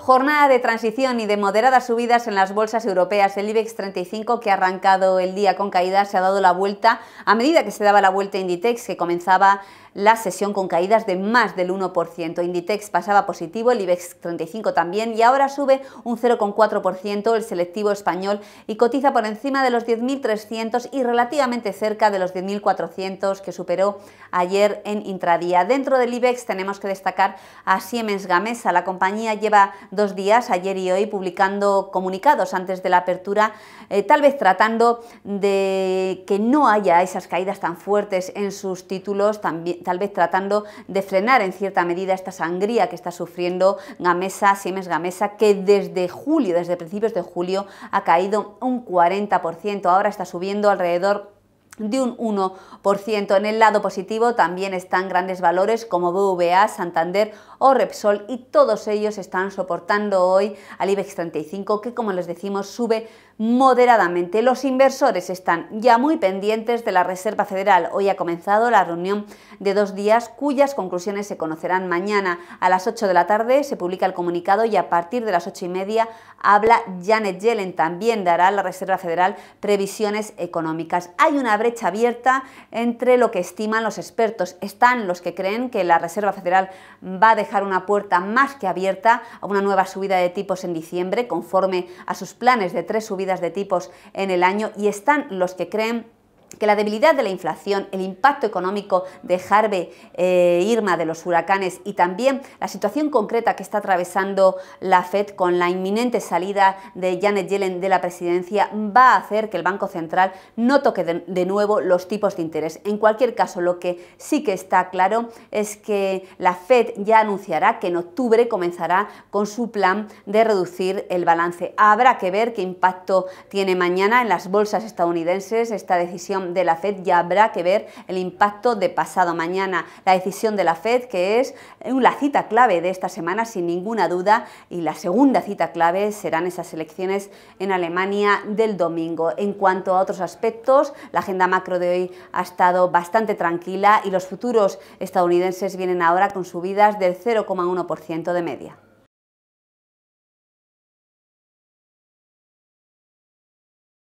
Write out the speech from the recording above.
Jornada de transición y de moderadas subidas en las bolsas europeas. El IBEX 35, que ha arrancado el día con caídas, se ha dado la vuelta a medida que se daba la vuelta Inditex, que comenzaba la sesión con caídas de más del 1%. Inditex pasaba positivo, el IBEX 35 también, y ahora sube un 0,4% el selectivo español y cotiza por encima de los 10.300 y relativamente cerca de los 10.400 que superó ayer en intradía. Dentro del IBEX tenemos que destacar a Siemens Gamesa. La compañía lleva dos días, ayer y hoy, publicando comunicados antes de la apertura, eh, tal vez tratando de que no haya esas caídas tan fuertes en sus títulos, también, tal vez tratando de frenar en cierta medida esta sangría que está sufriendo Gamesa, Siemens Gamesa, que desde julio, desde principios de julio, ha caído un 40%, ahora está subiendo alrededor de un 1%. En el lado positivo también están grandes valores como BVA, Santander o Repsol y todos ellos están soportando hoy al IBEX 35 que como les decimos sube moderadamente. Los inversores están ya muy pendientes de la Reserva Federal. Hoy ha comenzado la reunión de dos días cuyas conclusiones se conocerán mañana. A las 8 de la tarde se publica el comunicado y a partir de las 8 y media habla Janet Yellen. También dará a la Reserva Federal previsiones económicas. Hay una brecha abierta entre lo que estiman los expertos. Están los que creen que la Reserva Federal va a dejar una puerta más que abierta a una nueva subida de tipos en diciembre, conforme a sus planes de tres subidas de tipos en el año, y están los que creen que la debilidad de la inflación, el impacto económico de Harvey, eh, Irma, de los huracanes y también la situación concreta que está atravesando la Fed con la inminente salida de Janet Yellen de la presidencia va a hacer que el Banco Central no toque de nuevo los tipos de interés. En cualquier caso, lo que sí que está claro es que la Fed ya anunciará que en octubre comenzará con su plan de reducir el balance. Habrá que ver qué impacto tiene mañana en las bolsas estadounidenses esta decisión de la FED ya habrá que ver el impacto de pasado mañana. La decisión de la FED, que es la cita clave de esta semana, sin ninguna duda, y la segunda cita clave serán esas elecciones en Alemania del domingo. En cuanto a otros aspectos, la agenda macro de hoy ha estado bastante tranquila y los futuros estadounidenses vienen ahora con subidas del 0,1% de media.